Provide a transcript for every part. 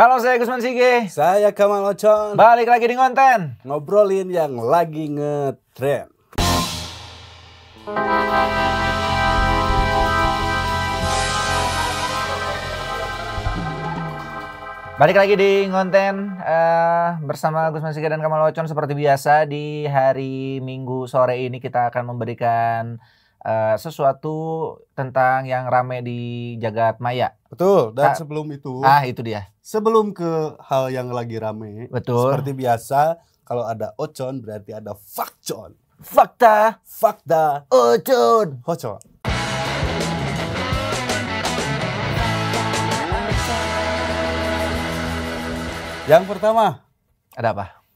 Halo saya Gusman Sige Saya Kamal Ocon Balik lagi di konten Ngobrolin yang lagi ngetrend Balik lagi di konten uh, eh, bersama Gusman Sige dan Kamal Ocon seperti biasa di hari Minggu sore ini kita akan memberikan uh, sesuatu tentang yang rame di jagat maya. Betul, dan sebelum itu. Ah, itu dia Sebelum ke hal yang lagi rame, betul. Seperti biasa, kalau ada ocon berarti ada fakcon. Fakta, fakta, ocon, ocon. Yang pertama, ada apa?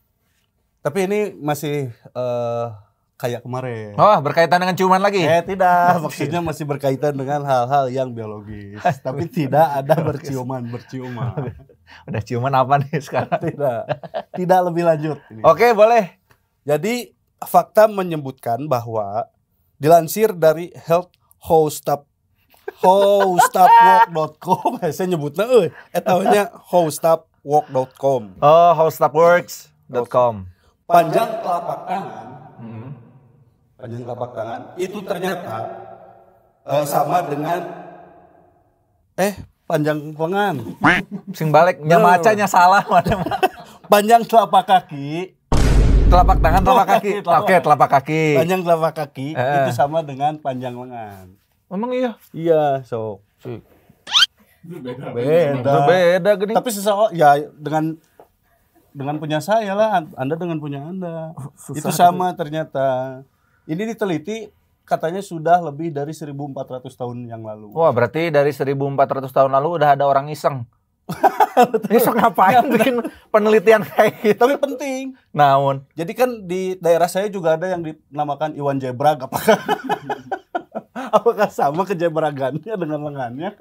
Tapi ini masih uh, kayak kemarin. Oh, berkaitan dengan ciuman lagi? Eh, tidak. Maksudnya masih berkaitan dengan hal-hal yang biologis, tapi tidak ada berciuman, berciuman. Udah ciuman apa nih sekarang? Tidak. Tidak lebih lanjut. Ini. Oke, boleh. Jadi, fakta menyebutkan bahwa dilansir dari health hostap hostupwork.com saya nyebutnya eh etawanya eh, hostupwork.com oh hostupworks.com panjang telapak tangan panjang telapak tangan itu ternyata uh, sama dengan eh panjang lengan. Sing balik nyamacanya salah panjang telapak kaki telapak tangan telapak kaki telapak. oke telapak kaki panjang telapak kaki eh. itu sama dengan panjang lengan emang iya iya so beda beda beda tapi sesuatu ya dengan dengan punya saya lah anda dengan punya anda Susah itu sama itu. ternyata ini diteliti katanya sudah lebih dari 1400 tahun yang lalu. Wah, berarti dari 1400 tahun lalu udah ada orang iseng. Besok ngapain bikin penelitian kayak gitu? Tapi penting. Namun, Jadi kan di daerah saya juga ada yang dinamakan Iwan Jebrag apakah apakah sama kejebragannya dengan lengannya?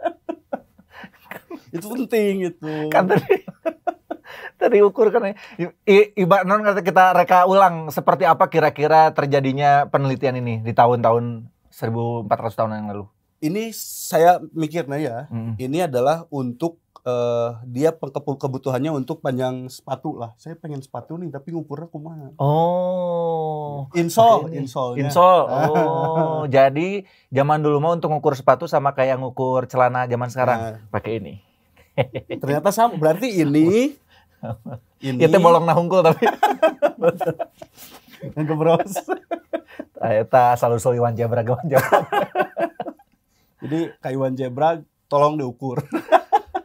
itu penting itu. Kan tadi tadi ukur kan ya. iba non kata kita reka ulang seperti apa kira-kira terjadinya penelitian ini di tahun-tahun 1400 tahun yang lalu. Ini saya mikirnya ya, hmm. ini adalah untuk uh, dia kebutuhannya untuk panjang sepatu lah. Saya pengen sepatu nih tapi ngukurnya kumaha. Oh. Insol, insole insol. Insol. Oh, jadi zaman dulu mah untuk ngukur sepatu sama kayak ngukur celana zaman sekarang nah. pakai ini. Ternyata sama. Berarti ini Ini... Itu ya, bolong nahungkul tapi. Ngebros. Eta ah, ya, selalu selalu Iwan Jebra, Iwan Jebra. Jadi iwan Jebra tolong diukur.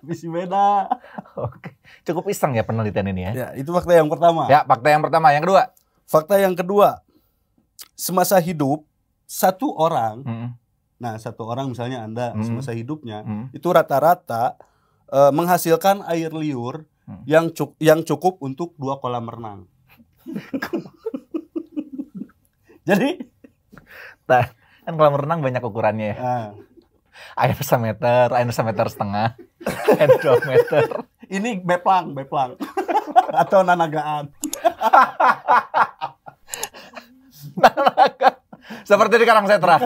Bisa beda. Oke. Cukup iseng ya penelitian ini ya. Ya, itu fakta yang pertama. Ya, fakta yang pertama. Yang kedua. Fakta yang kedua. Semasa hidup, satu orang, hmm. nah satu orang misalnya Anda hmm. semasa hidupnya, hmm. itu rata-rata uh, menghasilkan air liur hmm. yang cukup yang cukup untuk dua kolam renang. Jadi, nah, kan kolam renang banyak ukurannya ya. Nah. Air meter, air meter setengah, air dua meter. Ini beplang, beplang. Atau nanagaan. Nanaga. Seperti di Karang Setra.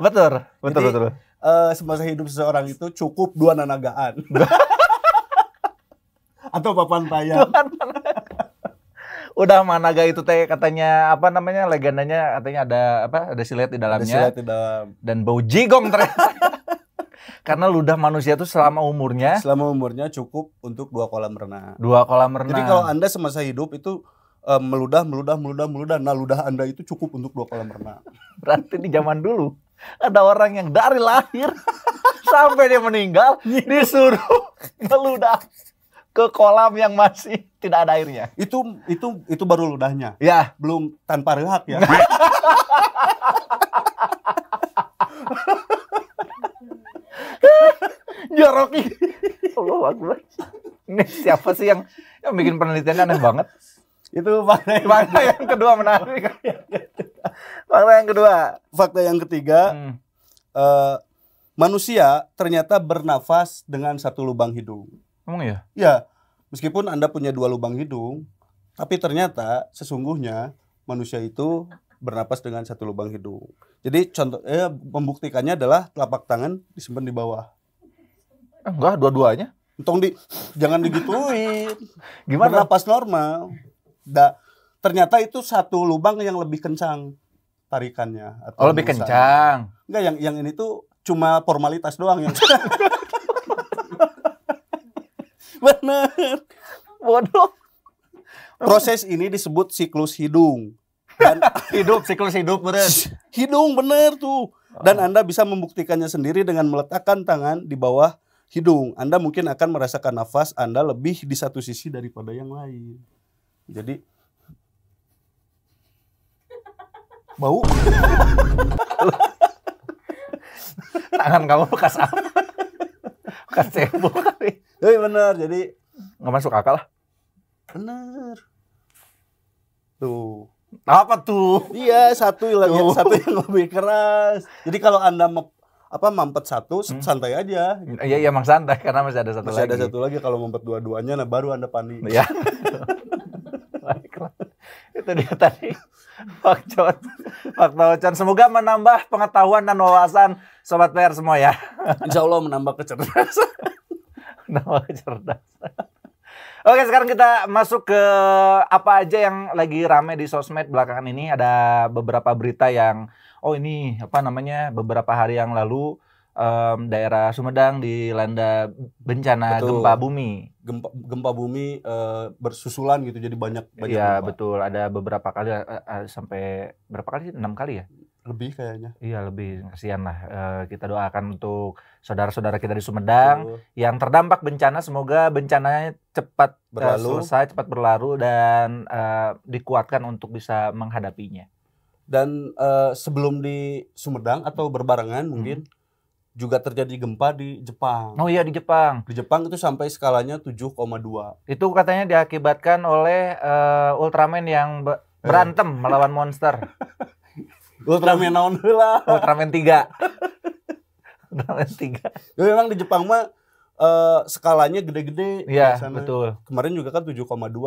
Betul, betul, Jadi, betul. Uh, semasa hidup seseorang itu cukup dua nanagaan atau papan layar. Udah mana Managa itu teh katanya apa namanya legendanya katanya ada apa ada silet di dalamnya. Ada silet di dalam. Dan bau jigong ternyata. Karena ludah manusia itu selama umurnya selama umurnya cukup untuk dua kolam renang. Dua kolam renang. Jadi kalau Anda semasa hidup itu um, meludah meludah meludah meludah nah ludah Anda itu cukup untuk dua kolam renang. Berarti di zaman dulu ada orang yang dari lahir sampai dia meninggal disuruh meludah ke kolam yang masih tidak ada airnya. Itu itu itu baru ludahnya. Ya, belum tanpa rehak ya. Jorok Allah Akbar. Ini siapa sih yang yang bikin penelitian aneh banget? Itu fakta yang, fakta yang kedua menarik. fakta yang kedua. Fakta yang ketiga, hmm. uh, manusia ternyata bernafas dengan satu lubang hidung. Emang ya? Ya, meskipun Anda punya dua lubang hidung, tapi ternyata sesungguhnya manusia itu bernapas dengan satu lubang hidung. Jadi contoh eh, membuktikannya adalah telapak tangan disimpan di bawah. Eh, enggak, dua-duanya. Untung di jangan digituin. Gimana? Bernapas normal. Da, ternyata itu satu lubang yang lebih kencang tarikannya atau oh, lebih kencang. Enggak, yang yang ini tuh cuma formalitas doang yang Bener. Bodoh. Proses ini disebut siklus hidung. Dan hidup, siklus hidup bener. Hidung bener tuh. Dan Anda bisa membuktikannya sendiri dengan meletakkan tangan di bawah hidung. Anda mungkin akan merasakan nafas Anda lebih di satu sisi daripada yang lain. Jadi bau. Tangan kamu bekas apa? Bekas cebok kali. Tapi bener, jadi nggak masuk akal lah. Bener. Tuh. Apa tuh? Iya, satu lagi tuh. satu yang lebih keras. Jadi kalau Anda mau apa mampet satu hmm. santai aja gitu. iya iya emang santai karena masih ada satu masih lagi. ada satu lagi kalau mampet dua-duanya nah baru anda panik Iya. itu dia tadi faktor faktor semoga menambah pengetahuan dan wawasan sobat PR semua ya Insya Allah menambah kecerdasan nama kecerdasan. Oke, sekarang kita masuk ke apa aja yang lagi rame di sosmed belakangan ini. Ada beberapa berita yang, oh ini apa namanya, beberapa hari yang lalu um, daerah Sumedang dilanda bencana betul. gempa bumi. Gempa, gempa bumi uh, bersusulan gitu, jadi banyak banyak. Iya betul, ada beberapa kali uh, uh, sampai berapa kali? Enam kali ya? lebih kayaknya iya lebih kasihan lah e, kita doakan untuk saudara-saudara kita di Sumedang Betul. yang terdampak bencana semoga bencananya cepat eh, berlalu. Uh, selesai cepat berlalu dan uh, dikuatkan untuk bisa menghadapinya dan uh, sebelum di Sumedang atau berbarengan hmm. mungkin juga terjadi gempa di Jepang. Oh iya di Jepang. Di Jepang itu sampai skalanya 7,2. Itu katanya diakibatkan oleh uh, Ultraman yang berantem melawan monster. Ultraman naon heula. Ultraman 3. Ultraman 3. Ya memang di Jepang mah uh, skalanya gede-gede Iya, -gede betul. Kemarin juga kan 7,2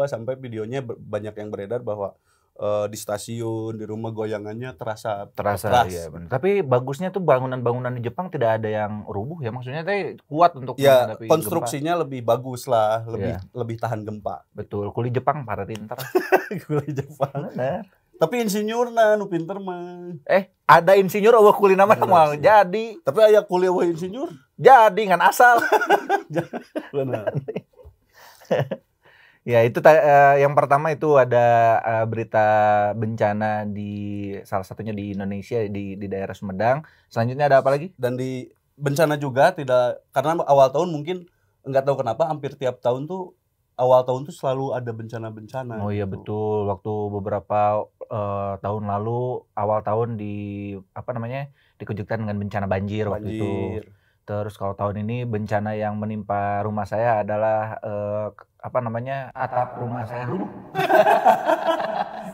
sampai videonya banyak yang beredar bahwa uh, di stasiun, di rumah goyangannya terasa terasa keras. Iya, Tapi bagusnya tuh bangunan-bangunan di Jepang tidak ada yang rubuh ya. Maksudnya teh kuat untuk ya, konstruksinya gempa. lebih bagus lah, lebih ya. lebih tahan gempa. Betul. Kuli Jepang para tinter. Kuli Jepang. Benar tapi insinyur nah nu pinter mah eh ada insinyur awak kuliah nama mau jadi tapi ayah kuliah awak insinyur jadi ngan asal ya itu uh, yang pertama itu ada uh, berita bencana di salah satunya di Indonesia di di daerah Sumedang selanjutnya ada apa lagi dan di bencana juga tidak karena awal tahun mungkin nggak tahu kenapa hampir tiap tahun tuh awal tahun tuh selalu ada bencana-bencana. Oh iya, gitu. iya betul. Waktu beberapa uh, tahun lalu awal tahun di apa namanya dikejutkan dengan bencana banjir, banjir. waktu itu. Terus kalau tahun ini bencana yang menimpa rumah saya adalah uh, apa namanya atap rumah saya rubuh.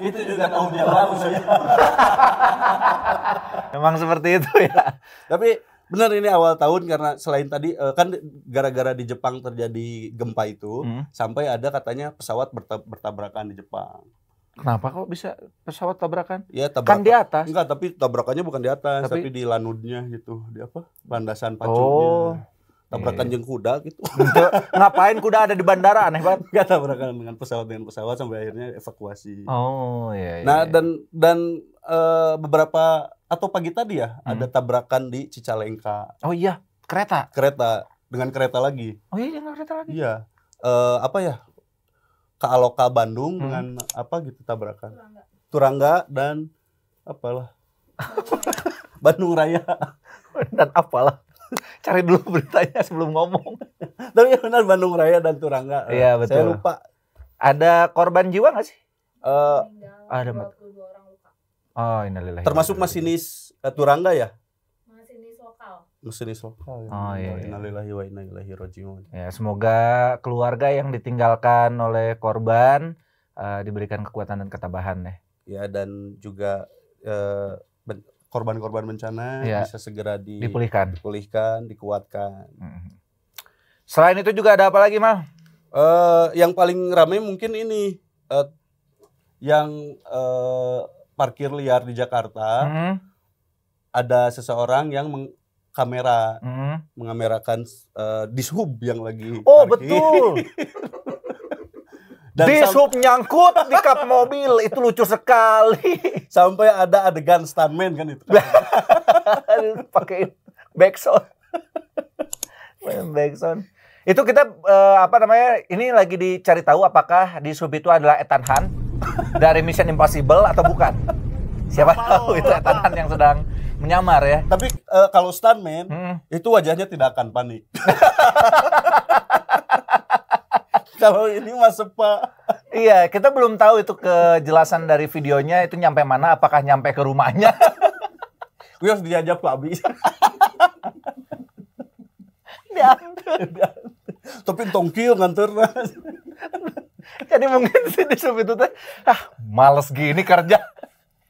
itu juga tahun yang lalu saya. Memang seperti itu ya. Tapi benar ini awal tahun karena selain tadi eh, kan gara-gara di Jepang terjadi gempa itu hmm. sampai ada katanya pesawat bertabrakan di Jepang. Kenapa kok bisa pesawat tabrakan? Ya, tabrakan. Kan di atas. Enggak, tapi tabrakannya bukan di atas, tapi, tapi di lanudnya gitu, di apa? Landasan pacunya. Oh. Tabrakan yeah. jeng kuda gitu. Ngapain kuda ada di bandara aneh banget. Enggak tabrakan dengan pesawat dengan pesawat sampai akhirnya evakuasi. Oh, iya, Yeah, Nah, iya. dan dan uh, beberapa atau pagi tadi ya hmm. ada tabrakan di Cicalengka. Oh iya, kereta. Kereta dengan kereta lagi. Oh iya dengan kereta lagi. Iya. Uh, apa ya? Ke Aloka Bandung hmm. dengan apa gitu tabrakan. Turangga, Turangga dan apalah. Bandung Raya dan apalah. Cari dulu beritanya sebelum ngomong. Tapi yang benar Bandung Raya dan Turangga. Iya betul. Saya lupa. Ada korban jiwa gak sih? Uh, ada 22 orang Oh, innalillahi. Termasuk masinis uh, Turangga ya? Masinis lokal. Masinis lokal. Ya. Oh iya. iya. Innalillahi wa inna ilaihi Ya, semoga keluarga yang ditinggalkan oleh korban uh, diberikan kekuatan dan ketabahan ya. Ya, dan juga korban eh, korban-korban bencana ya. bisa segera di, dipulihkan, dipulihkan, dikuatkan. Mm-hmm. Selain itu juga ada apa lagi, Mal? Uh, yang paling ramai mungkin ini uh, yang uh, parkir liar di Jakarta hmm. ada seseorang yang meng kamera hmm. mengamerakan uh, dishub yang lagi oh parkir. betul Dan dishub nyangkut di kap mobil itu lucu sekali sampai ada adegan stuntman kan itu pakai backsound backsound itu kita uh, apa namanya ini lagi dicari tahu apakah dishub itu adalah Ethan Hunt dari Mission Impossible atau bukan? Siapa tahu itu tantangan yang sedang menyamar ya. Tapi uh, kalau stuntman hmm. itu wajahnya tidak akan panik. kalau ini Mas Sepa. Iya, kita belum tahu itu kejelasan dari videonya itu nyampe mana, apakah nyampe ke rumahnya. Gue harus diajak Pak Abi. Tapi tongkil nganter. Jadi mungkin sih di sub itu teh ah males gini kerja.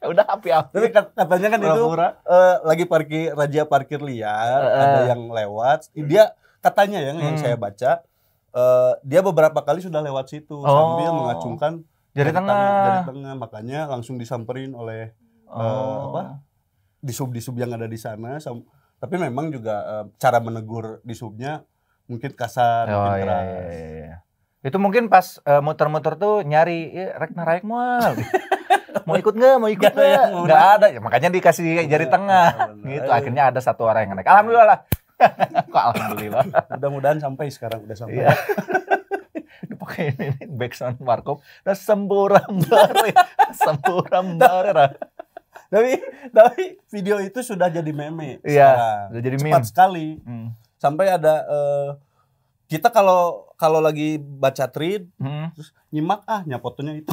Ya udah api api tapi katanya kan Mura -mura. itu uh, lagi parkir raja parkir liar uh, ada yang lewat hmm. dia katanya ya, yang hmm. yang saya baca uh, dia beberapa kali sudah lewat situ oh. sambil mengacungkan jari tengah jari tengah makanya langsung disamperin oleh eh, oh. uh, apa disub disub yang ada di sana tapi memang juga uh, cara menegur di subnya mungkin kasar oh, mungkin iya, keras iya, iya. iya. Itu mungkin pas muter eh, muter-muter tuh nyari ya, Rekna Raik mau. mau ikut nggak? Mau ikut nggak? Nggak ada. Ya, makanya dikasih jari tengah. Gitu. Akhirnya ada satu orang yang naik. Alhamdulillah lah. Kok alhamdulillah. Mudah-mudahan sampai sekarang udah sampai. Iya. Dipakai ini, ini backsound Markov. Nah, semburam bare. semburam bare. tapi tapi video itu sudah jadi meme. Iya. Sudah jadi meme. Cepat sekali. Hmm. Sampai ada uh, kita kalau kalau lagi baca thread hmm. terus nyimak ah nyapotonya itu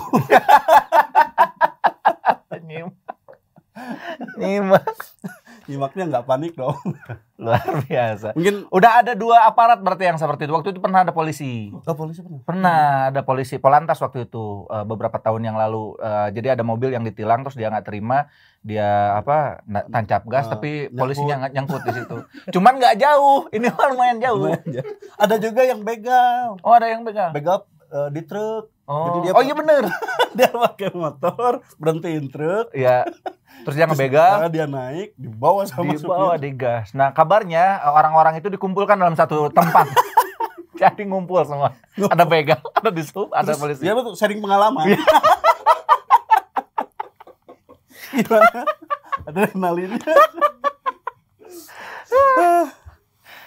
nyimak nyimak nyimaknya nggak panik dong. Luar biasa. Mungkin udah ada dua aparat berarti yang seperti itu. Waktu itu pernah ada polisi. Oh, polisi pernah. Pernah ada polisi Polantas waktu itu eh, beberapa tahun yang lalu. Eh, jadi ada mobil yang ditilang terus dia nggak terima, dia apa tancap gas uh, tapi nyangkut. polisinya nggak nyangkut di situ. Cuman nggak jauh. Ini lumayan jauh. lumayan jauh. Ada juga yang begal. Oh, ada yang begal. Begal uh, di truk. Oh, Jadi dia oh iya bener. dia pakai motor, berhentiin truk. Iya. Terus dia ngebegal. Nah, dia naik, dibawa sama dibawa, supir. Dibawa digas. Nah kabarnya eh, orang-orang itu dikumpulkan dalam satu tempat. Jadi ngumpul semua. Ngumpul. Ada begal, ada disup, ada Terus, polisi. Iya betul, sharing pengalaman. Iya. Gimana? Adrenalinnya.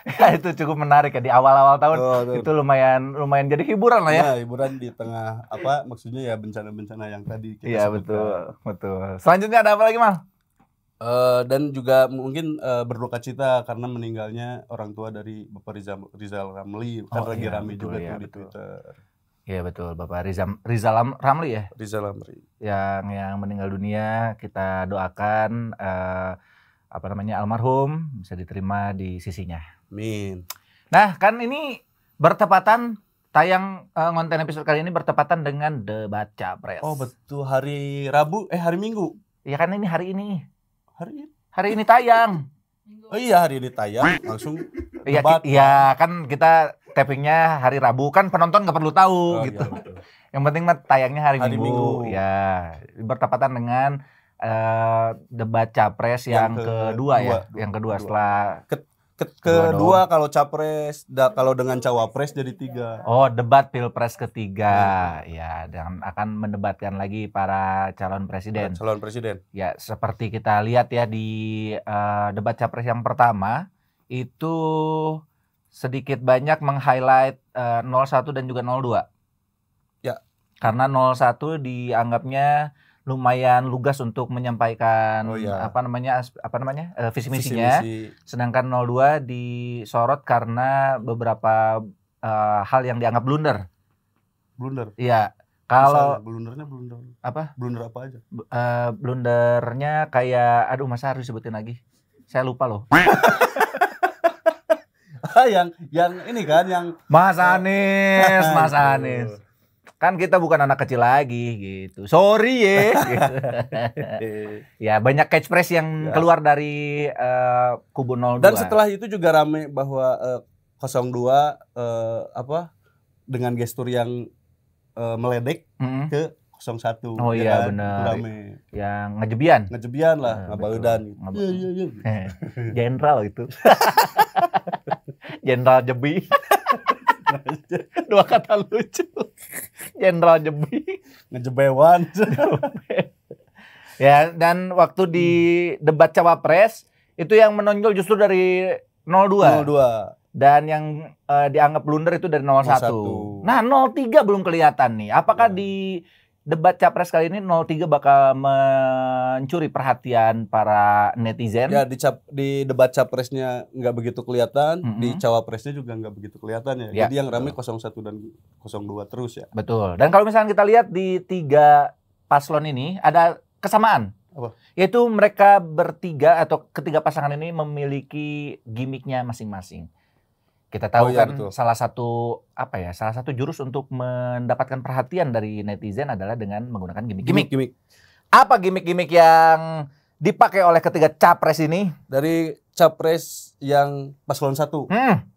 itu cukup menarik ya di awal-awal tahun oh, itu. lumayan lumayan jadi hiburan lah ya. ya hiburan di tengah apa maksudnya ya bencana-bencana yang tadi Iya betul betul. Selanjutnya ada apa lagi mal? Uh, dan juga mungkin uh, berduka cita karena meninggalnya orang tua dari Bapak Rizal, Rizal Ramli kan oh, lagi iya, rame juga iya, di Twitter. Iya betul Bapak Rizal Rizal Ramli ya. Rizal Ramli. Yang yang meninggal dunia kita doakan uh, apa namanya almarhum bisa diterima di sisinya. Amin. Nah, kan ini bertepatan tayang uh, eh, konten episode kali ini bertepatan dengan debat capres. Oh betul hari Rabu eh hari Minggu. Iya kan ini hari ini. Hari ini. Hari ini tayang. Oh iya hari ini tayang langsung iya, debat. Iya kan kita tappingnya hari Rabu kan penonton nggak perlu tahu oh, iya, gitu. Iya, betul. Yang penting mah tayangnya hari, hari Minggu. Minggu. Ya bertepatan dengan uh, eh, debat capres yang, yang kedua, kedua ya, dua, yang kedua, dua. setelah Ket kedua kalau capres da, kalau dengan cawapres jadi tiga oh debat pilpres ketiga ya dan akan mendebatkan lagi para calon presiden calon presiden ya seperti kita lihat ya di uh, debat capres yang pertama itu sedikit banyak meng-highlight uh, eh, 01 dan juga 02 ya karena 01 dianggapnya lumayan lugas untuk menyampaikan oh, iya. apa namanya apa namanya uh, eh, visi misinya. Visi -misi. Sedangkan 02 disorot karena beberapa uh, hal yang dianggap blunder. Blunder. Iya. Kalau blundernya blunder apa? Blunder apa aja? Uh, blundernya kayak aduh masa harus sebutin lagi. Saya lupa loh. Ah, yang yang ini kan yang Mas Anies, Mas Anies kan kita bukan anak kecil lagi gitu. Sorry ye. Gitu. ya banyak catchphrase yang ya. keluar dari uh, kubu 02. Dan setelah itu juga rame bahwa uh, 02 uh, apa dengan gestur yang uh, meledek mm -hmm. ke 01 Oh ya iya kan? benar. Rame. Yang ngejebian. Ngejebian lah, nah, ya, ngabaudan. Iya iya iya. Jenderal itu. Jenderal jebi. Dua kata lucu. Jenderal Jebi. Ngejebewan. ya, dan waktu di debat Cawapres, itu yang menonjol justru dari 02. 02. Dan yang uh, dianggap blunder itu dari 01. 01. Nah, 03 belum kelihatan nih. Apakah ya. di debat capres kali ini 03 bakal mencuri perhatian para netizen. Ya di, cap, di debat capresnya nggak begitu kelihatan, mm -hmm. di cawapresnya juga nggak begitu kelihatan ya. ya Jadi yang ramai 01 dan 02 terus ya. Betul. Dan kalau misalnya kita lihat di tiga paslon ini ada kesamaan. Apa? Yaitu mereka bertiga atau ketiga pasangan ini memiliki gimmicknya masing-masing. Kita tahu oh, iya, kan betul. salah satu apa ya, salah satu jurus untuk mendapatkan perhatian dari netizen adalah dengan menggunakan gimmick-gimmick. Gimmick. Apa gimmick-gimmick yang dipakai oleh ketiga capres ini? Dari capres yang paslon satu. Hmm.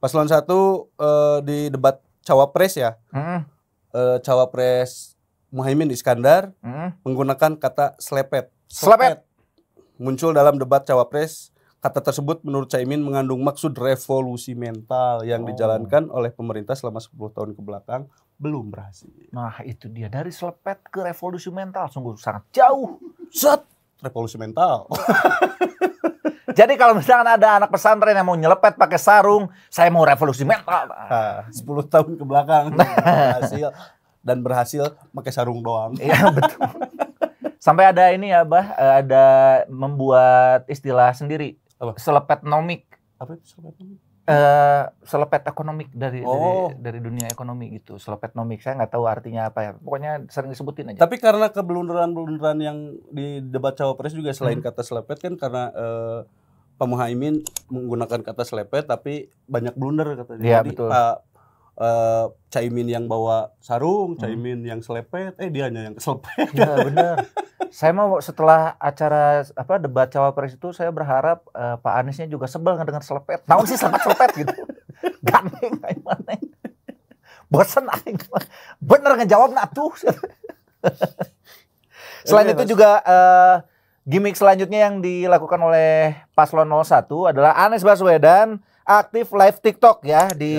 Paslon satu uh, di debat cawapres ya. Hmm. Uh, cawapres Muhaimin Iskandar hmm. menggunakan kata selepet. Selepet. Muncul dalam debat cawapres Kata tersebut menurut Caimin mengandung maksud revolusi mental yang oh. dijalankan oleh pemerintah selama 10 tahun ke belakang belum berhasil. Nah itu dia dari selepet ke revolusi mental sungguh sangat jauh. Set revolusi mental. Jadi kalau misalnya ada anak pesantren yang mau nyelepet pakai sarung, saya mau revolusi mental. Nah, 10 tahun ke belakang berhasil dan berhasil pakai sarung doang. Iya betul. Sampai ada ini ya, Bah, eh, ada membuat istilah sendiri apa? Selepet nomik. Apa itu selepet nomik? Uh, selepet ekonomi dari, oh. dari dari dunia ekonomi gitu selepet nomik saya nggak tahu artinya apa ya pokoknya sering disebutin aja tapi karena kebelunduran-belunduran yang di debat cawapres juga selain hmm. kata selepet kan karena uh, Pak Muhaimin menggunakan kata selepet tapi banyak blunder katanya. Iya, jadi betul. Pak uh, Caimin yang bawa sarung, hmm. Caimin yang selepet, eh dia hanya yang selepet. Ya, benar. saya mau setelah acara apa debat cawapres itu saya berharap uh, Pak Aniesnya juga sebel dengan selepet. Tahu sih selepet selepet gitu. ganteng, gimana? Bosan Bosen aing. Bener ngejawabna atuh. Selain itu juga uh, gimmick selanjutnya yang dilakukan oleh paslon 01 adalah Anies Baswedan aktif live TikTok ya di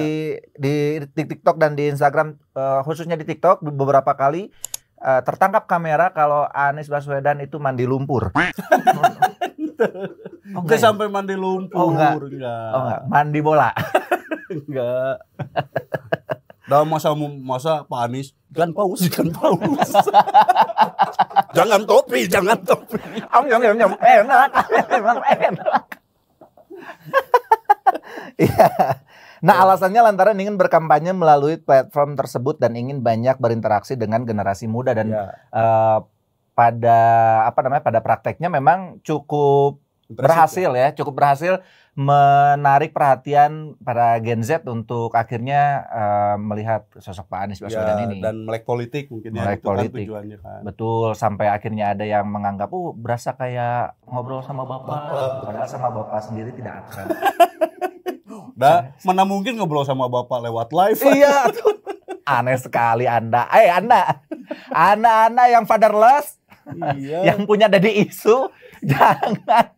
ya. di TikTok dan di Instagram uh, khususnya di TikTok beberapa kali uh, tertangkap kamera kalau Anies Baswedan itu mandi lumpur. Gitu. Oke, okay. Nah, sampai mandi lumpur. Oh enggak. enggak. Oh enggak, mandi bola. enggak. Dalam masa masa Pak Anies kan paus, kan paus. jangan topi, jangan topi. Om, om, om, om, eh, enak, emang enak. Iya. nah, iya. alasannya lantaran ingin berkampanye melalui platform tersebut dan ingin banyak berinteraksi dengan generasi muda dan yeah. Iya. uh, pada apa namanya pada prakteknya memang cukup Impresif berhasil ya? ya. cukup berhasil menarik perhatian para Gen Z untuk akhirnya uh, melihat sosok Pak Anies iya, Baswedan ya, ini dan melek politik mungkin ya, melek ya, itu kan politik. kan tujuannya kan. Betul, sampai akhirnya ada yang menganggap, "Uh, berasa kayak ngobrol sama bapak." Padahal sama bapak sendiri tidak akrab. Dah, mana mungkin ngobrol sama bapak lewat live. Iya. Aneh sekali Anda. Eh, Anda. anak-anak yang fatherless. Iya. Yang punya dari isu, jangan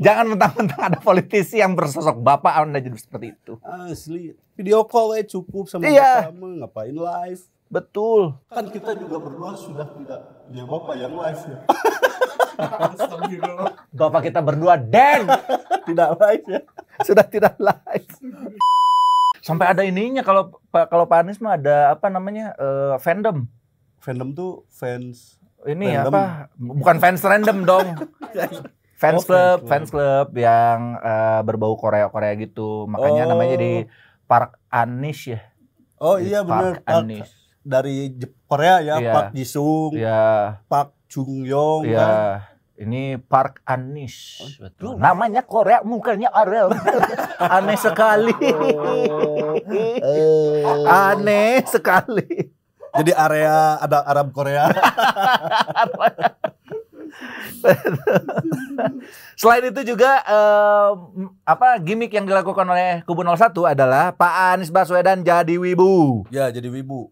Jangan mentang-mentang ada politisi yang bersosok bapak Anda jadi seperti itu. Asli. Video call aja cukup sama iya. bapak. ngapain live. Betul. Kan kita juga berdua sudah tidak ya bapak yang live ya. bapak kita berdua dan tidak live ya. Sudah tidak live. Sampai ada ininya kalau kalau Pak Anies mah ada apa namanya uh, fandom. Fandom tuh fans. Ini random. apa? Bukan fans random dong. fans oh, club, fans club yang uh, berbau Korea Korea gitu. Makanya oh. namanya di Park Anis ya. Oh iya benar. Park, Park dari Korea ya yeah. Park Jisung, yeah. Park Jung Yong yeah. kan. Ini Park Anis. Oh, iya, betul. Namanya Korea, mukanya Arab, Aneh sekali. Oh. Aneh sekali. Jadi area ada Arab Korea. Selain itu juga um, apa gimmick yang dilakukan oleh kubu 01 adalah Pak Anies Baswedan jadi wibu. Ya, jadi wibu.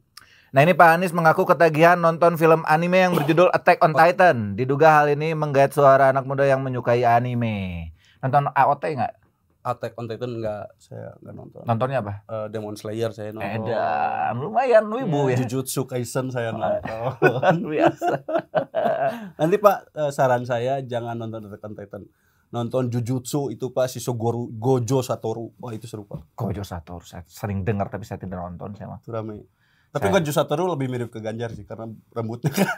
Nah ini Pak Anies mengaku ketagihan nonton film anime yang berjudul Attack on Titan. Diduga hal ini menggait suara anak muda yang menyukai anime. Nonton AOT nggak? Attack on Titan enggak saya nggak nonton. Nontonnya apa? Uh, Demon Slayer saya nonton. Edan, eh, lumayan wibu iya, ya. Jujutsu Kaisen saya nonton. Biasa. Nanti Pak eh, saran saya jangan nonton Attack on Titan. Nonton Jujutsu itu Pak Goru, Gojo Satoru. Wah itu seru Pak. Gojo Satoru saya sering dengar tapi saya tidak nonton saya mah. Itu rame. Tapi nah. gue justru terus lebih mirip ke Ganjar sih karena rambutnya kan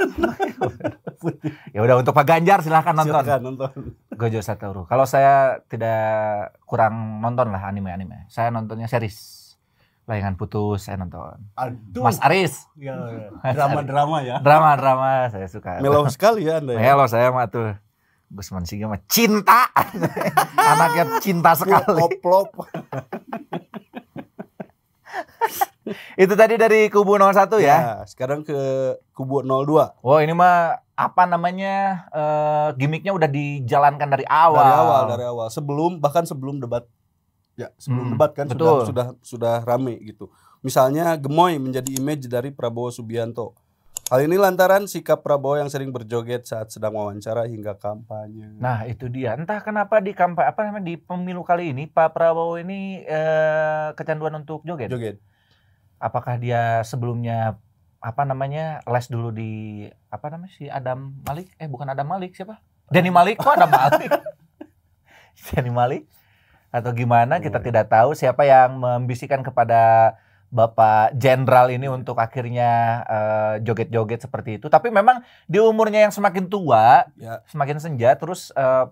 ya udah untuk Pak Ganjar silahkan nonton. Silahkan nonton. Gojo Satoru. Kalau saya tidak kurang nonton lah anime-anime. Saya nontonnya series. Layangan putus saya nonton. Aduh. Mas Aris. Iya, iya. Ya, Drama-drama ya. Drama-drama saya suka. Melo sekali ya Anda. Ya. saya mah tuh. Gusman Siga mah cinta. Anaknya cinta sekali. Koplop. Itu tadi dari kubu 01 ya. ya. Sekarang ke kubu 02. Wah, ini mah apa namanya? Uh, gimmicknya udah dijalankan dari awal. Dari awal, dari awal. Sebelum bahkan sebelum debat. Ya, sebelum hmm, debat kan betul. sudah sudah sudah rame gitu. Misalnya Gemoy menjadi image dari Prabowo Subianto. Hal ini lantaran sikap Prabowo yang sering berjoget saat sedang wawancara hingga kampanye. Nah itu dia. Entah kenapa di kampanye apa namanya di pemilu kali ini Pak Prabowo ini eh, kecanduan untuk joget. Joget apakah dia sebelumnya apa namanya les dulu di apa namanya si Adam Malik eh bukan Adam Malik siapa Denny Malik kok Adam Malik Denny Malik atau gimana kita iya. tidak tahu siapa yang membisikkan kepada Bapak Jenderal ini iya. untuk akhirnya eh, joget-joget uh, seperti itu. Tapi memang di umurnya yang semakin tua, ya. semakin senja, terus uh,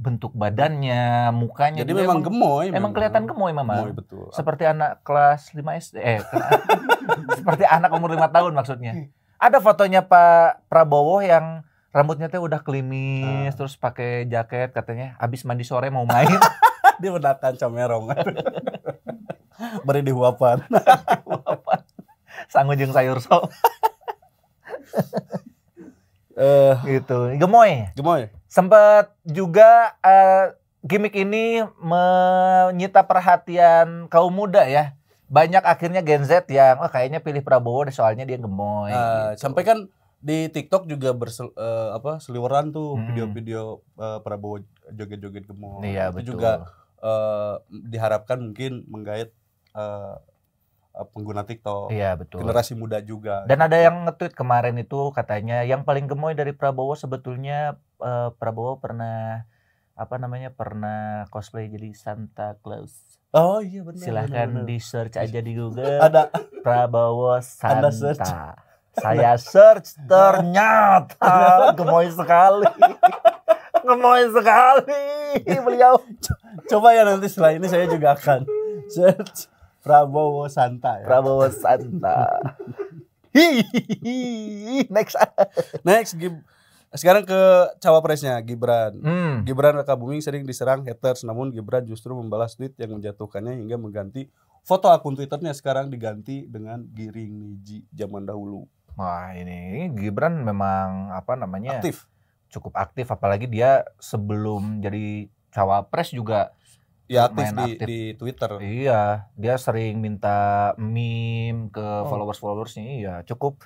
bentuk badannya, mukanya. Jadi memang, memang gemoy. Emang kelihatan gemoy memang. Gemoy betul. Seperti anak kelas 5 SD eh seperti anak umur 5 tahun maksudnya. Ada fotonya Pak Prabowo yang rambutnya tuh udah klimis, hmm. Ah. terus pakai jaket katanya habis mandi sore mau main. Dia menakan comerong. Beri di huapan. Sangu jeung sayur sop uh, gitu gemoy gemoy sempat juga uh, gimmick ini menyita perhatian kaum muda ya banyak akhirnya Gen Z yang oh, kayaknya pilih Prabowo soalnya dia gemoy uh, gitu. sampai kan di TikTok juga bersel, uh, apa seliweran tuh hmm. video-video uh, Prabowo joget-joget gemoy iya, itu betul. juga uh, diharapkan mungkin menggait uh, Eh, pengguna TikTok. Iya betul. Generasi muda juga. Dan gitu. ada yang nge-tweet kemarin itu katanya yang paling gemoy dari Prabowo sebetulnya uh, Prabowo pernah apa namanya pernah cosplay jadi Santa Claus. Oh iya benar. Silahkan di search aja di Google. Ada Prabowo Santa. Saya search ternyata gemoy sekali. gemoy sekali beliau. Coba ya nanti setelah ini saya juga akan search Prabowo Santa ya. Prabowo Santa. Next. Next sekarang ke cawapresnya Gibran. Hmm. Gibran Raka Rakabuming sering diserang haters namun Gibran justru membalas tweet yang menjatuhkannya hingga mengganti foto akun Twitternya sekarang diganti dengan Giring Niji zaman dahulu. Wah, ini Gibran memang apa namanya? Aktif. Cukup aktif apalagi dia sebelum jadi cawapres juga ya aktif, main di, aktif di Twitter. Iya, dia sering minta meme ke oh. followers-followersnya. Iya, cukup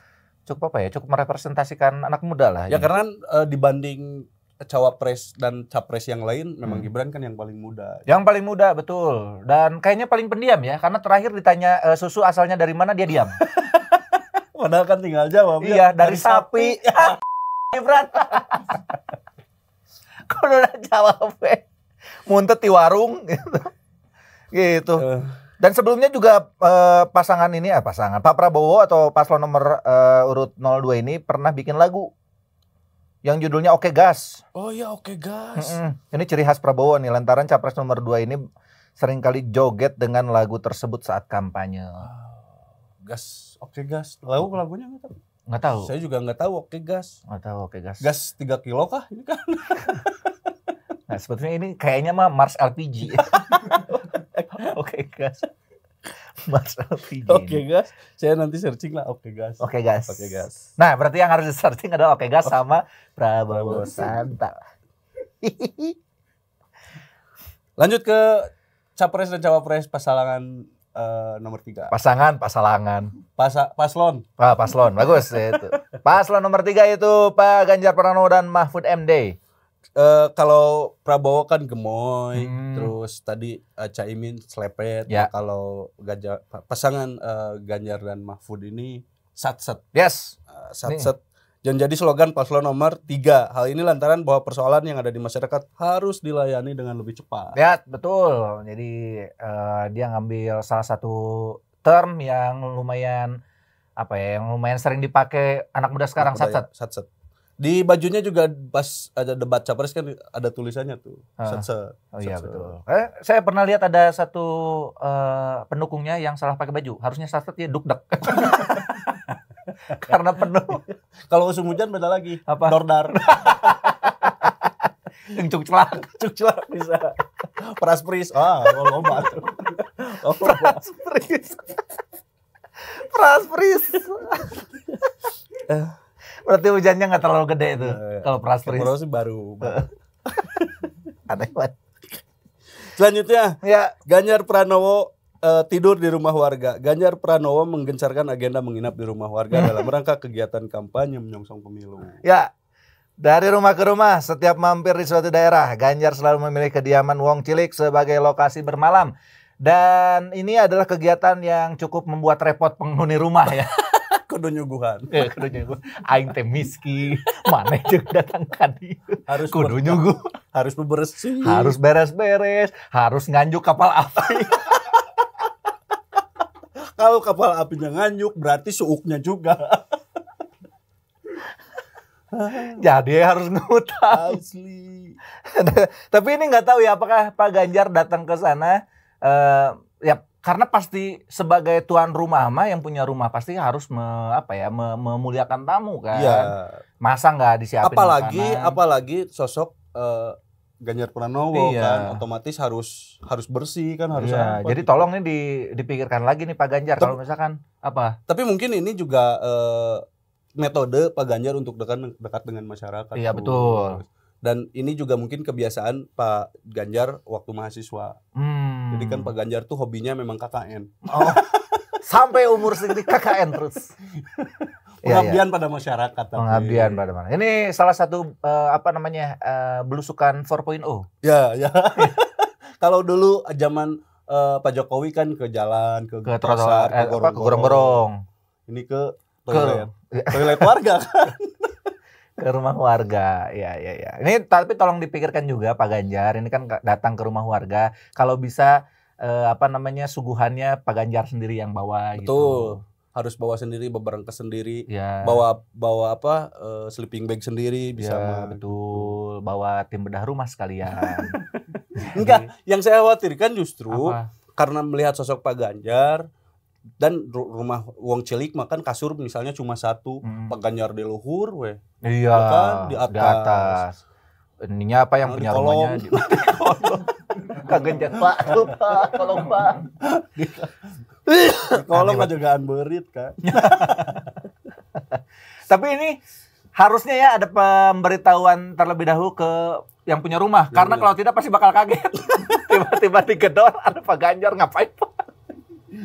cukup apa ya? Cukup merepresentasikan anak muda lah. Ya ini. karena uh, dibanding cawapres dan capres yang lain memang hmm. Gibran kan yang paling muda. Yang paling muda betul. Dan kayaknya paling pendiam ya karena terakhir ditanya uh, susu asalnya dari mana dia diam. Padahal kan tinggal jawab. Ya, iya, ya. dari, dari sapi. sapi. Gibran. Kalau udah jawab muntet di warung gitu. gitu. Eh. Dan sebelumnya juga uh, pasangan ini eh pasangan Pak Prabowo atau paslon nomor eh, urut urut 02 ini pernah bikin lagu yang judulnya Oke Gas. Oh iya Oke Gas. Mm -mm. Ini ciri khas Prabowo nih lantaran capres nomor 2 ini seringkali joget dengan lagu tersebut saat kampanye. Gas, Oke Gas. Lagu lagunya nggak tahu. Enggak tahu. Saya juga nggak tahu Oke Gas. nggak tahu Oke Gas. Gas tiga kilo kah ini kan? Nah, sebetulnya ini kayaknya mah Mars LPG. Oke, okay, guys. Mars LPG. Oke, okay, guys. Saya nanti searching lah. Oke, okay, guys. Oke, okay, guys. Oke, okay, guys. Nah, berarti yang harus searching adalah Oke, guys sama Prabowo Santa. Lanjut ke capres dan cawapres pasangan uh, nomor tiga. Pasangan, pasalangan. Pas paslon. Ah, paslon, bagus itu. Paslon nomor tiga itu Pak Ganjar Pranowo dan Mahfud MD uh, kalau Prabowo kan gemoy, hmm. terus tadi uh, Caimin selepet. Ya. Nah, kalau Ganjar pasangan uh, Ganjar dan Mahfud ini sat-sat. Yes. Uh, sat-sat. Dan jadi slogan paslon nomor tiga. Hal ini lantaran bahwa persoalan yang ada di masyarakat harus dilayani dengan lebih cepat. Ya, betul. Jadi uh, dia ngambil salah satu term yang lumayan apa ya, yang lumayan sering dipakai anak muda sekarang, ya. sat-sat. Sat-sat. Di bajunya juga pas ada debat capres kan ada tulisannya tuh. Ah. Set oh iya betul. Eh, saya pernah lihat ada satu uh, pendukungnya yang salah pakai baju. Harusnya satu ya dukdek. Karena penuh. Kalau musim hujan beda lagi. Apa? Dordar. Cuk celak. Cuk celak bisa. Praspris. Ah, lomba tuh. Praspris. Praspris. Eh. Berarti hujannya gak terlalu gede itu. Uh, kalau Praspris. Kalau sih baru. baru. Aneh banget. Selanjutnya, ya. Ganjar Pranowo uh, tidur di rumah warga. Ganjar Pranowo menggencarkan agenda menginap di rumah warga dalam rangka kegiatan kampanye menyongsong pemilu. Ya, dari rumah ke rumah, setiap mampir di suatu daerah, Ganjar selalu memilih kediaman Wong Cilik sebagai lokasi bermalam. Dan ini adalah kegiatan yang cukup membuat repot penghuni rumah ya. kudu nyuguhan. Ya, kudu nyuguh. Aing teh miskin, mana jeung datang ka Harus kudu nyuguh. Harus bebersih. Harus beres-beres, harus nganjuk kapal api. Kalau kapal apinya nganjuk, berarti suuknya juga. Jadi harus ngutang. Asli. Tapi ini nggak tahu ya apakah Pak Ganjar datang ke sana. Uh, ya karena pasti sebagai tuan rumah mah yang punya rumah pasti harus me, apa ya me, memuliakan tamu kan. Iya. Masa nggak disiapin Apalagi makanan? apalagi sosok uh, Ganjar Pranowo iya. kan otomatis harus harus bersih kan harus iya. Jadi gitu. tolong nih di, dipikirkan lagi nih Pak Ganjar kalau misalkan apa. Tapi mungkin ini juga uh, metode Pak Ganjar untuk dekat dekat dengan masyarakat. Iya betul dan ini juga mungkin kebiasaan Pak Ganjar waktu mahasiswa. Hmm. Jadi kan Pak Ganjar tuh hobinya memang KKN. Oh. Sampai umur segini KKN terus. Iya, iya. Pengabdian ya, ya. pada masyarakat. Tapi. Pengabdian pada mana? Ini salah satu uh, apa namanya uh, belusukan 4.0. Ya, ya. Kalau dulu zaman uh, Pak Jokowi kan ke jalan, ke, ke trotoar, eh, ke gorong-gorong. Ini ke toilet. Ke... Toilet warga kan. ke rumah warga. Ya, ya, ya. Ini tapi tolong dipikirkan juga Pak Ganjar, ini kan datang ke rumah warga. Kalau bisa eh, apa namanya suguhannya Pak Ganjar sendiri yang bawa gitu. Betul. gitu. Harus bawa sendiri, beberapa sendiri, ya. bawa bawa apa uh, sleeping bag sendiri bisa. Ya, betul, bawa tim bedah rumah sekalian. Enggak, yang saya khawatirkan justru apa? karena melihat sosok Pak Ganjar, dan rumah uang cilik makan kasur misalnya cuma satu hmm. pak ganjar di luhur we iya ya kan di atas, di atas. ininya apa yang nah, punya di rumahnya di kagak jat pak pak kolong pak kolong gak berit kan tapi ini harusnya ya ada pemberitahuan terlebih dahulu ke yang punya rumah ya, karena ya. kalau tidak pasti bakal kaget tiba-tiba digedor ada pak ganjar ngapain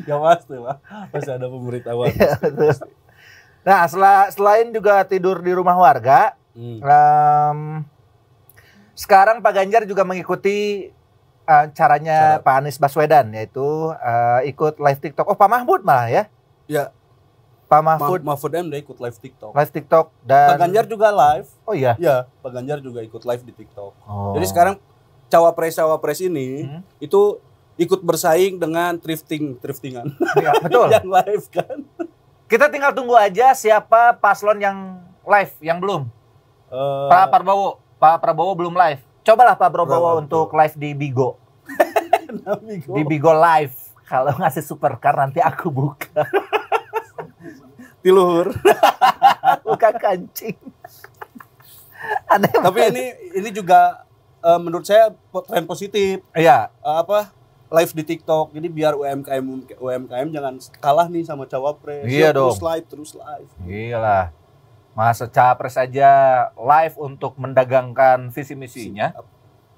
ya pasti lah. Pasti ada pemberitahuan. Iya, nah, sel selain juga tidur di rumah warga, hmm. um, sekarang Pak Ganjar juga mengikuti uh, caranya Cara. Pak Anies Baswedan, yaitu uh, ikut live TikTok. Oh, Pak Mahfud malah ya? Ya. Pak Mahfud. Ma Mahfud MD ikut live TikTok. Live TikTok dan Pak Ganjar juga live. Oh iya. iya Pak Ganjar juga ikut live di TikTok. Oh. Jadi sekarang cawapres cawapres ini hmm. itu ikut bersaing dengan thrifting, thriftingan. Ya, betul. yang live kan. Kita tinggal tunggu aja siapa paslon yang live, yang belum. Uh, Pak Prabowo, Pak Prabowo belum live. Cobalah Pak Prabowo untuk live di nah, Bigo. Di Bigo live. Kalau ngasih supercar nanti aku buka. Tiluhur. buka kancing. Aneh Tapi ini ini juga uh, menurut saya tren positif. Iya. Uh, apa live di TikTok. Jadi biar UMKM UMKM jangan kalah nih sama cawapres. Iya dong. Terus live, terus live. lah, Masa capres aja live untuk mendagangkan visi misinya.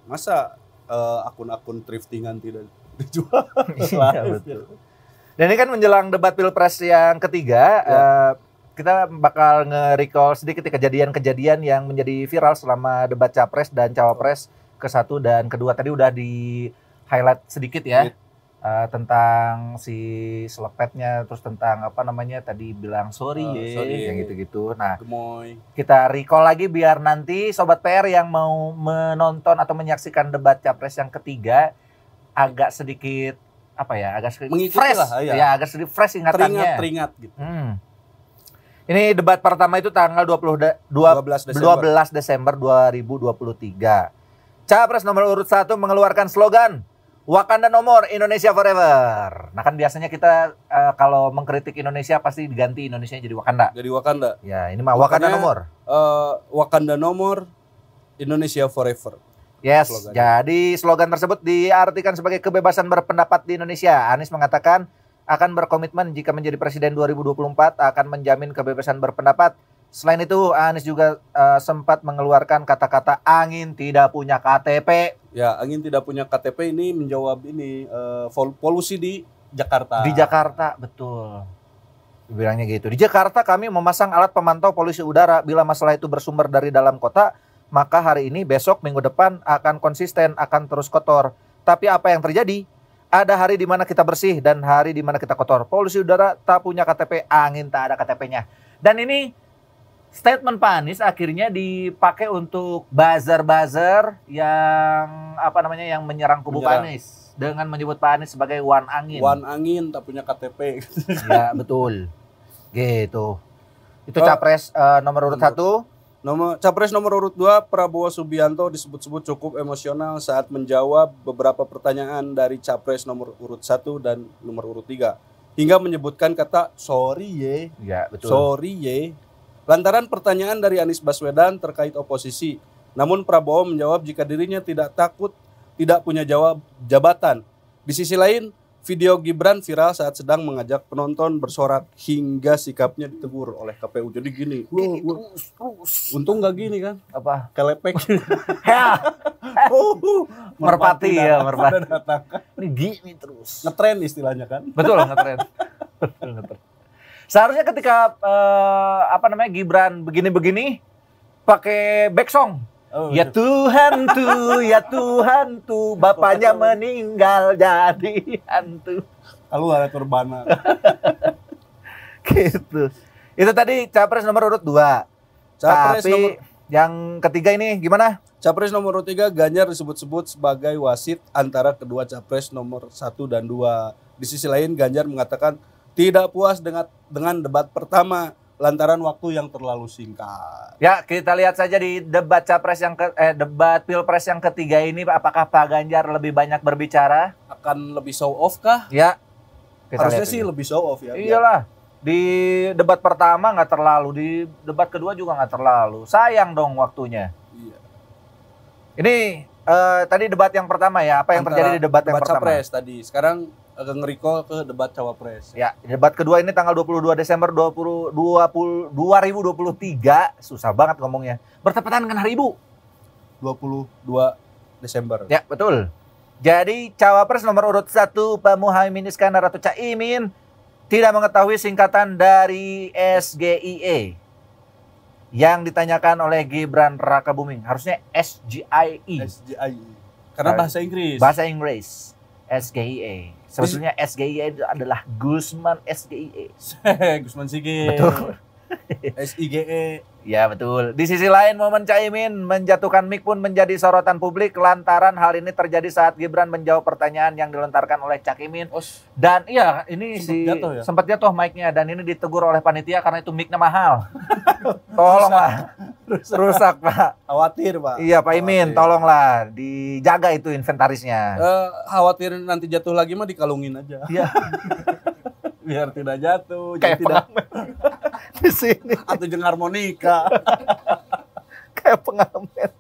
Masa akun eh, akun-akun thriftingan tidak dijual iya, betul. Dan ini kan menjelang debat pilpres yang ketiga, ya. uh, kita bakal nge-recall sedikit ya kejadian-kejadian yang menjadi viral selama debat capres dan cawapres ke satu dan kedua tadi udah di highlight sedikit ya yeah. Iya. uh, tentang si selepetnya, terus tentang apa namanya tadi bilang sorry, uh, sorry yang gitu-gitu. Nah, Gemoy. kita recall lagi biar nanti sobat PR yang mau menonton atau menyaksikan debat capres yang ketiga agak sedikit apa ya agak sedikit Mengikuti fresh lah, ya. ya agak sedikit fresh ingatannya teringat teringat gitu hmm. ini debat pertama itu tanggal 20 de, 12, 12 Desember. 12 Desember 2023 capres nomor urut satu mengeluarkan slogan Wakanda nomor Indonesia forever. Nah kan biasanya kita uh, kalau mengkritik Indonesia pasti diganti Indonesia jadi Wakanda. Jadi Wakanda. Ya ini mah Wakanda, nomor. Uh, eh, Wakanda nomor Indonesia forever. Yes. slogan. Jadi slogan tersebut diartikan sebagai kebebasan berpendapat di Indonesia. Anies mengatakan akan berkomitmen jika menjadi presiden 2024 akan menjamin kebebasan berpendapat Selain itu, Anies juga uh, sempat mengeluarkan kata-kata angin tidak punya KTP. Ya, angin tidak punya KTP ini menjawab ini uh, polusi di Jakarta. Di Jakarta, betul. Bilangnya gitu. Di Jakarta kami memasang alat pemantau polusi udara. Bila masalah itu bersumber dari dalam kota, maka hari ini, besok, minggu depan akan konsisten, akan terus kotor. Tapi apa yang terjadi? Ada hari di mana kita bersih dan hari di mana kita kotor. Polusi udara tak punya KTP, angin tak ada KTP-nya. Dan ini statement Pak Anies akhirnya dipakai untuk buzzer-buzzer yang apa namanya yang menyerang kubu menyerang. Pak Anies dengan menyebut Pak Anies sebagai wan angin. Wan angin tak punya KTP. ya betul. Gitu. Itu oh, capres uh, nomor urut satu. Nomor capres nomor urut dua Prabowo Subianto disebut-sebut cukup emosional saat menjawab beberapa pertanyaan dari capres nomor urut satu dan nomor urut tiga hingga menyebutkan kata sorry ye. Ya betul. Sorry ye Lantaran pertanyaan dari Anies Baswedan terkait oposisi, namun Prabowo menjawab jika dirinya tidak takut tidak punya jawab jabatan. Di sisi lain, video Gibran viral saat sedang mengajak penonton bersorak hingga sikapnya ditegur oleh KPU. Jadi gini, gini terus, terus. untung nggak gini kan? Apa? Kelepek. Ya. Oh, uh, merpati, ya, merpati. Ini gini terus. Ngetren istilahnya kan? Betul, Betul, ngetren. Seharusnya ketika uh, apa namanya Gibran begini-begini pakai back song. Oh, ya gitu. Tuhan tuh, ya Tuhan tuh, bapaknya meninggal jadi hantu. Kalau ada turbana. gitu. Itu tadi capres nomor urut 2. Capres Tapi nomor... yang ketiga ini gimana? Capres nomor tiga Ganjar disebut-sebut sebagai wasit antara kedua capres nomor satu dan dua. Di sisi lain Ganjar mengatakan tidak puas dengan dengan debat pertama lantaran waktu yang terlalu singkat. Ya, kita lihat saja di debat capres yang ke, eh debat pilpres yang ketiga ini apakah Pak Ganjar lebih banyak berbicara? Akan lebih show off kah? Ya. Kita Harusnya sih juga. lebih show off ya. Iyalah. Di debat pertama nggak terlalu, di debat kedua juga nggak terlalu. Sayang dong waktunya. Iya. Ini uh, tadi debat yang pertama ya, apa yang Antara terjadi di debat, debat yang pertama? Capres tadi. Sekarang agak ngeriko ke debat cawapres. Ya, debat kedua ini tanggal 22 Desember 20, 20 2023. Susah banget ngomongnya. Bertepatan dengan hari Ibu. 22 Desember. Ya, betul. Jadi cawapres nomor urut 1 Pak Muhammad Iskandar atau Caimin tidak mengetahui singkatan dari SGIE yang ditanyakan oleh Gibran Raka Buming. Harusnya SGIE. SGIE. Karena nah, bahasa Inggris. Bahasa Inggris. SGIE. Sebetulnya SGI itu adalah Gusman SGI. Gusman Sigi. Betul. SIGE. Ya betul. Di sisi lain momen Caimin menjatuhkan MIK pun menjadi sorotan publik lantaran hal ini terjadi saat Gibran menjawab pertanyaan yang dilontarkan oleh Caimin. Dan iya ini sempat si jatuh ya? sempat jatuh mic-nya dan ini ditegur oleh panitia karena itu mic-nya mahal. tolonglah. Rusak. Rusak, Pak. Khawatir, Pak. Iya, Pak Imin, tolonglah dijaga itu inventarisnya. Uh, khawatir nanti jatuh lagi mah dikalungin aja. Iya. biar tidak jatuh kayak tidak di sini atau jeng harmonika kayak pengamen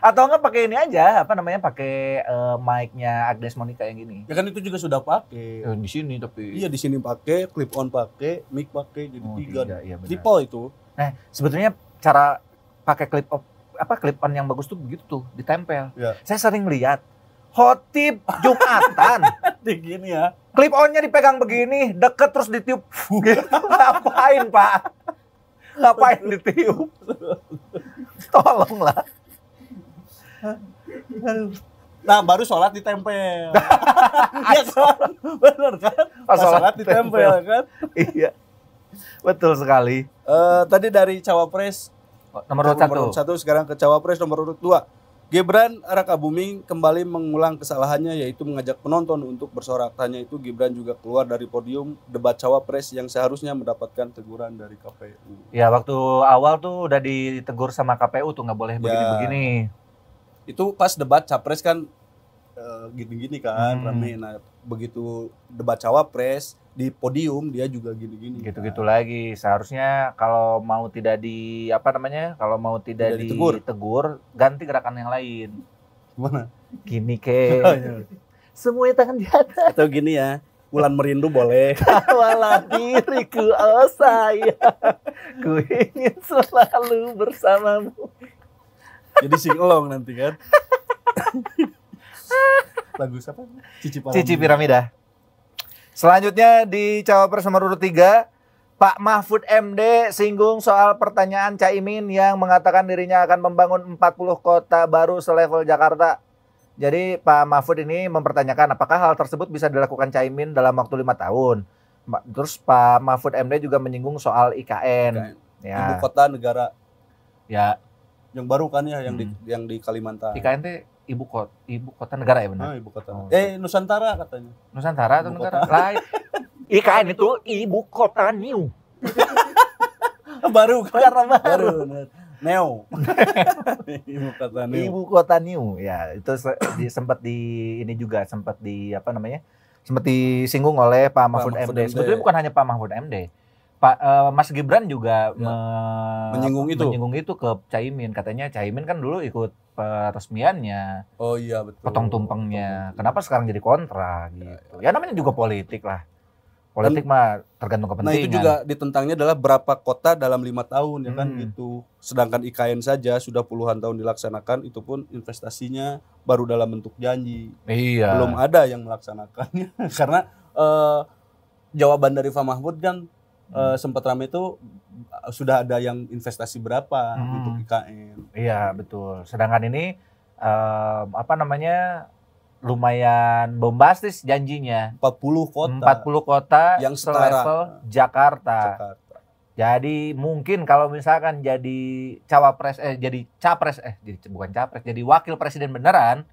atau enggak pakai ini aja apa namanya pakai uh, mic-nya Agnes Monica yang ini? ya kan itu juga sudah pakai ya, di sini tapi iya di sini pakai clip on pakai mic pakai jadi oh, tiga, iya, iya Tipe itu nah sebetulnya cara pakai clip op, apa clip on yang bagus tuh begitu tuh ditempel ya. saya sering lihat Hotip Jumatan. Begini ya. Clip onnya dipegang begini, deket terus ditiup. Gitu. Ngapain Pak? Ngapain ditiup? Tolonglah. Nah baru sholat ditempel. Iya sholat, Bener kan? Pas sholat, sholat ditempel ya kan? iya. Betul sekali. Uh, tadi dari cawapres nomor, nomor, satu. satu sekarang ke cawapres nomor urut dua Gibran Raka Buming kembali mengulang kesalahannya yaitu mengajak penonton untuk bersorak. Tanya itu Gibran juga keluar dari podium debat cawapres yang seharusnya mendapatkan teguran dari KPU. Ya waktu awal tuh udah ditegur sama KPU tuh nggak boleh ya. begini-begini. Ya, itu pas debat capres kan eh, gini-gini kan hmm. rame. Nah begitu debat cawapres di podium dia juga gini-gini. Gitu-gitu nah. lagi. Seharusnya kalau mau tidak di apa namanya? Kalau mau tidak, tidak ditegur. ditegur, ganti gerakan yang lain. mana Gini ke. Oh, iya. Semuanya tangan di atas. Atau gini ya. Bulan merindu boleh. Kawalah diriku, oh saya. Ku ingin selalu bersamamu. Jadi singelong nanti kan. Lagu siapa? Cici Piramida. Cici Piramida. Selanjutnya di Cawapres nomor urut 3, Pak Mahfud MD singgung soal pertanyaan Caimin yang mengatakan dirinya akan membangun 40 kota baru selevel Jakarta. Jadi Pak Mahfud ini mempertanyakan apakah hal tersebut bisa dilakukan Caimin dalam waktu lima tahun. Terus Pak Mahfud MD juga menyinggung soal IKN. IKN. Ya. Ibu kota negara. Ya. Yang baru kan ya yang hmm. di yang di Kalimantan. IKN itu ibu kota ibu kota negara ya benar. Ah, ibu kota. Oh, eh Nusantara katanya. Nusantara atau negara lain. IKN itu ibu kota new. baru kan? baru. baru. Neo. ibu kota new. Ibu kota new ya itu di, sempat di ini juga sempat di apa namanya? Sempat disinggung oleh Pak Mahfud, Pak Mahfud MD. MD. Sebetulnya bukan hanya Pak Mahfud MD Pak uh, eh, Mas Gibran juga ya. me menyinggung itu. Menyinggung itu ke Caimin. Katanya Caimin kan dulu ikut eh, peresmiannya. Oh iya betul. Potong tumpengnya. Betul. Kenapa sekarang jadi kontra gitu. Ya, ya. ya namanya juga politik lah. Politik mah tergantung nah, kepentingan. Nah itu juga ditentangnya adalah berapa kota dalam lima tahun ya kan itu hmm. gitu. Sedangkan IKN saja sudah puluhan tahun dilaksanakan, itu pun investasinya baru dalam bentuk janji. Iya. Belum ada yang melaksanakannya karena uh, jawaban dari Pak Mahfud kan uh, eh, sempat ramai itu sudah ada yang investasi berapa hmm. untuk IKN. Iya betul. Sedangkan ini um, apa namanya lumayan bombastis janjinya. 40 kota. 40 kota yang setara Jakarta. Jakarta. Jadi mungkin kalau misalkan jadi cawapres eh jadi capres eh jadi bukan capres jadi wakil presiden beneran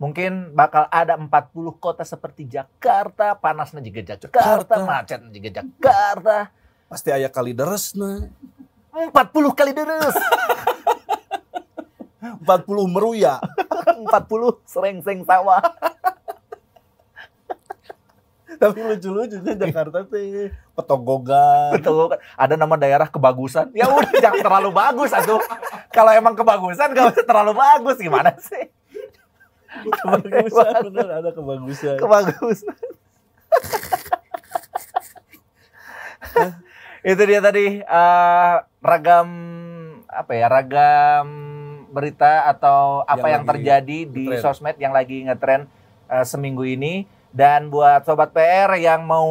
mungkin bakal ada 40 kota seperti Jakarta, panasnya juga Jakarta, Jakarta. macetnya juga Jakarta. Pasti ayah kali deres nah. 40 kali deres. 40 meruya. 40 sereng-seng sawah. Tapi lucu-lucunya Jakarta sih petogogan. Petogogan. Ada nama daerah kebagusan. Ya udah jangan terlalu bagus Aduh. Kalau emang kebagusan gak usah terlalu bagus gimana sih? kebagusan bener ada kebagusan kebagusan itu dia tadi uh, ragam apa ya ragam berita atau apa yang, yang terjadi di sosmed yang lagi ngetren uh, eh, seminggu ini dan buat sobat PR yang mau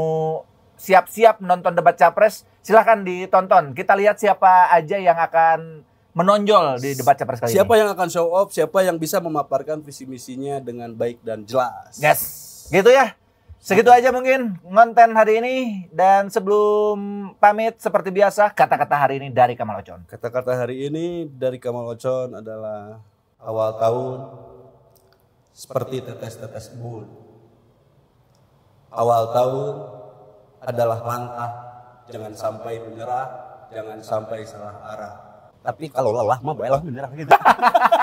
siap-siap nonton debat capres silahkan ditonton kita lihat siapa aja yang akan menonjol di debat capres kali siapa ini. Siapa yang akan show off, siapa yang bisa memaparkan visi misinya dengan baik dan jelas. Yes. Gitu ya. Segitu aja mungkin konten hari ini dan sebelum pamit seperti biasa kata-kata hari ini dari Kamal Ocon. Kata-kata hari ini dari Kamal Ocon adalah awal tahun seperti tetes-tetes embun. Awal tahun adalah langkah jangan sampai menyerah, jangan sampai salah arah. Tapi kalau lelah mah lelah beneran gitu.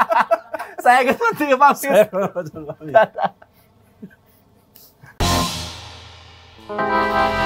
Saya gitu tidak pamit. Saya